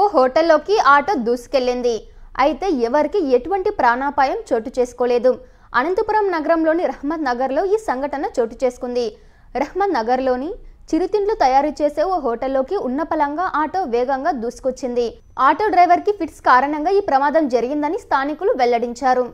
ఓ హోటల్లోకి auto దూసుకెళ్లింది అయితే ఎవరికి ఎటువంటి ప్రాణాపాయం చోటు చేసుకోలేదు అనంతపురం నగరంలోని రహ్మత్ నగర్లో ఈ సంఘటన చోటు చేసుకుంది రహ్మత్ నగర్లోని చిరుతిండ్లు తయారు చేసే ఓ హోటల్లోకి ఉన్నపలంగా ఆటో వేగంగా దూసుకొచ్చింది ఆటో డ్రైవర్కి ఫిట్స్ కారణంగా ఈ ప్రమాదం జరిగిందని స్థానికులు వెల్లడించారు